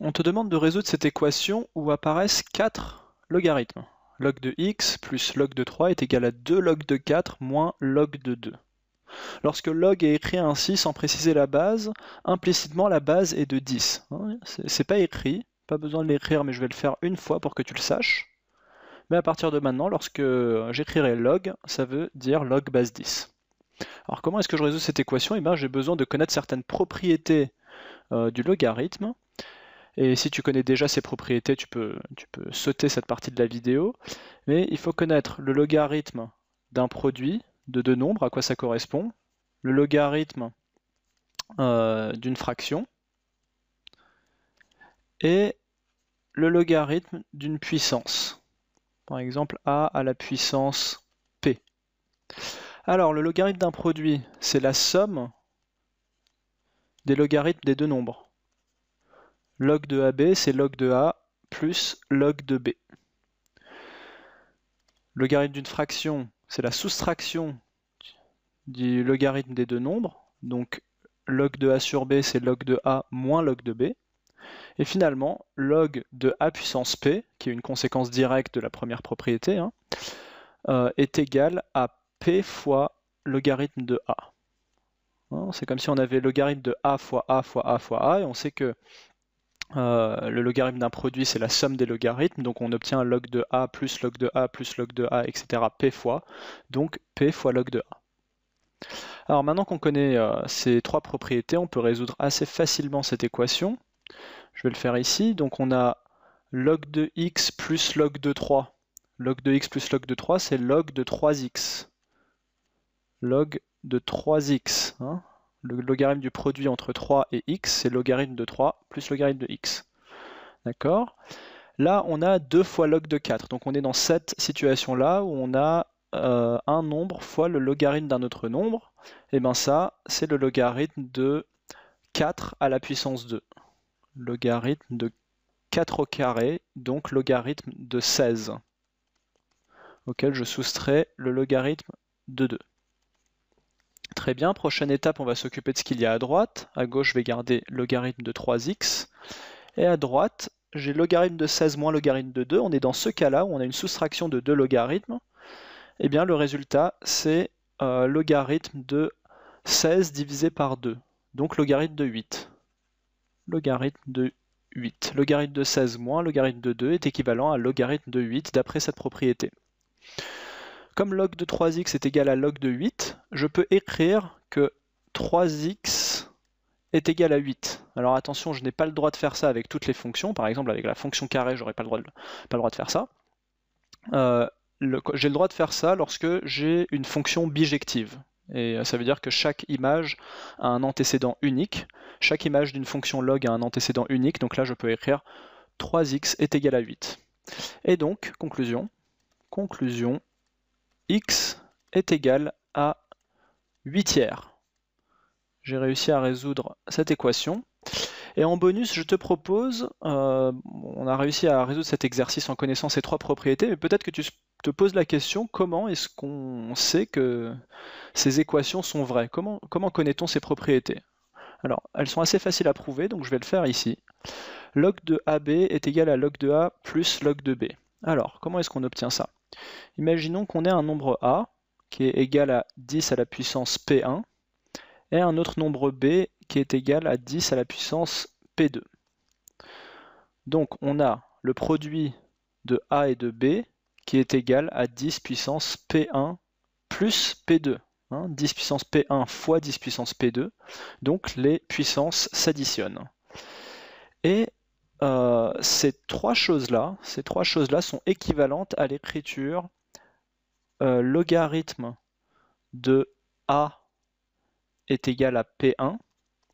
on te demande de résoudre cette équation où apparaissent 4 logarithmes. Log de x plus log de 3 est égal à 2 log de 4 moins log de 2. Lorsque log est écrit ainsi sans préciser la base, implicitement la base est de 10. Hein, c'est pas écrit, pas besoin de l'écrire, mais je vais le faire une fois pour que tu le saches. Mais à partir de maintenant, lorsque j'écrirai log, ça veut dire log base 10. Alors comment est-ce que je résous cette équation eh ben, J'ai besoin de connaître certaines propriétés euh, du logarithme et si tu connais déjà ces propriétés, tu peux, sauter cette partie de la vidéo. Mais il faut connaître le logarithme d'un produit, de deux nombres, à quoi ça correspond, le logarithme euh, d'une fraction, et le logarithme d'une puissance. Par exemple, a à la puissance p. Alors, le logarithme d'un produit, c'est la somme des logarithmes des deux nombres log de AB, c'est log de A plus log de B. Logarithme d'une fraction, c'est la soustraction du logarithme des deux nombres. Donc log de A sur B, c'est log de A moins log de B. Et finalement, log de A puissance P, qui est une conséquence directe de la première propriété, hein, euh, est égal à P fois logarithme de A. Hein, c'est comme si on avait logarithme de A fois A fois A fois A, et on sait que euh, le logarithme d'un produit, c'est la somme des logarithmes, donc on obtient log de a plus log de a plus log de a, etc. p fois, donc p fois log de a. Alors maintenant qu'on connaît euh, ces trois propriétés, on peut résoudre assez facilement cette équation. Je vais le faire ici, donc on a log de x plus log de 3. Log de x plus log de 3, c'est log de 3x. Log de 3x. Hein le logarithme du produit entre 3 et x, c'est logarithme de 3 plus logarithme de x. D'accord Là, on a 2 fois log de 4. Donc on est dans cette situation-là où on a euh, un nombre fois le logarithme d'un autre nombre. Et eh bien ça, c'est le logarithme de 4 à la puissance 2. Logarithme de 4 au carré, donc logarithme de 16, auquel je soustrais le logarithme de 2. Très bien, prochaine étape, on va s'occuper de ce qu'il y a à droite. À gauche, je vais garder logarithme de 3x. Et à droite, j'ai logarithme de 16 moins logarithme de 2. On est dans ce cas-là où on a une soustraction de deux logarithmes. Et eh bien, le résultat, c'est euh, logarithme de 16 divisé par 2. Donc logarithme de 8. Logarithme de 8. Logarithme de 16 moins logarithme de 2 est équivalent à logarithme de 8 d'après cette propriété comme log de 3x est égal à log de 8, je peux écrire que 3x est égal à 8. Alors attention, je n'ai pas le droit de faire ça avec toutes les fonctions. Par exemple, avec la fonction carré, j'aurais pas, le droit pas le droit de faire ça. Euh, j'ai le droit de faire ça lorsque j'ai une fonction bijective. Et euh, ça veut dire que chaque image a un antécédent unique. Chaque image d'une fonction log a un antécédent unique. Donc là, je peux écrire 3x est égal à 8. Et donc, conclusion. Conclusion, x est égal à 8 tiers. J'ai réussi à résoudre cette équation. Et en bonus, je te propose, euh, on a réussi à résoudre cet exercice en connaissant ces trois propriétés, mais peut-être que tu te poses la question, comment est-ce qu'on sait que ces équations sont vraies Comment, comment connaît-on ces propriétés Alors, elles sont assez faciles à prouver, donc je vais le faire ici. Log de AB est égal à log de A plus log de B. Alors, comment est-ce qu'on obtient ça Imaginons qu'on ait un nombre a qui est égal à 10 à la puissance p1 et un autre nombre b qui est égal à 10 à la puissance p2. Donc on a le produit de a et de b qui est égal à 10 puissance p1 plus p2. 10 hein, puissance p1 fois 10 puissance p2. Donc les puissances s'additionnent. Et euh, ces trois choses-là, ces trois choses-là sont équivalentes à l'écriture euh, logarithme de a est égal à p1.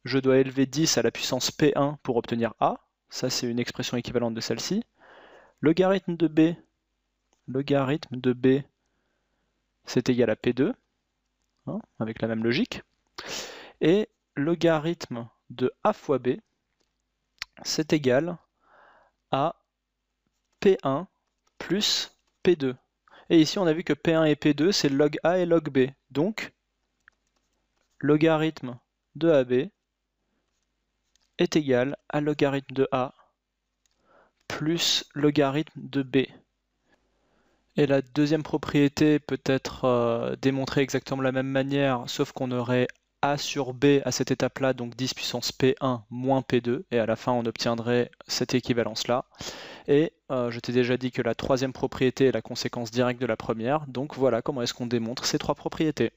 Je dois élever 10 à la puissance p1 pour obtenir a. Ça, c'est une expression équivalente de celle-ci. Logarithme de b, logarithme de b, c'est égal à p2, hein, avec la même logique. Et logarithme de a fois b, c'est égal à P1 plus P2. Et ici, on a vu que P1 et P2, c'est log A et log B. Donc, logarithme de AB est égal à logarithme de A plus logarithme de B. Et la deuxième propriété peut être euh, démontrée exactement de la même manière, sauf qu'on aurait a sur b à cette étape-là, donc 10 puissance p1 moins p2, et à la fin on obtiendrait cette équivalence-là. Et euh, je t'ai déjà dit que la troisième propriété est la conséquence directe de la première, donc voilà comment est-ce qu'on démontre ces trois propriétés.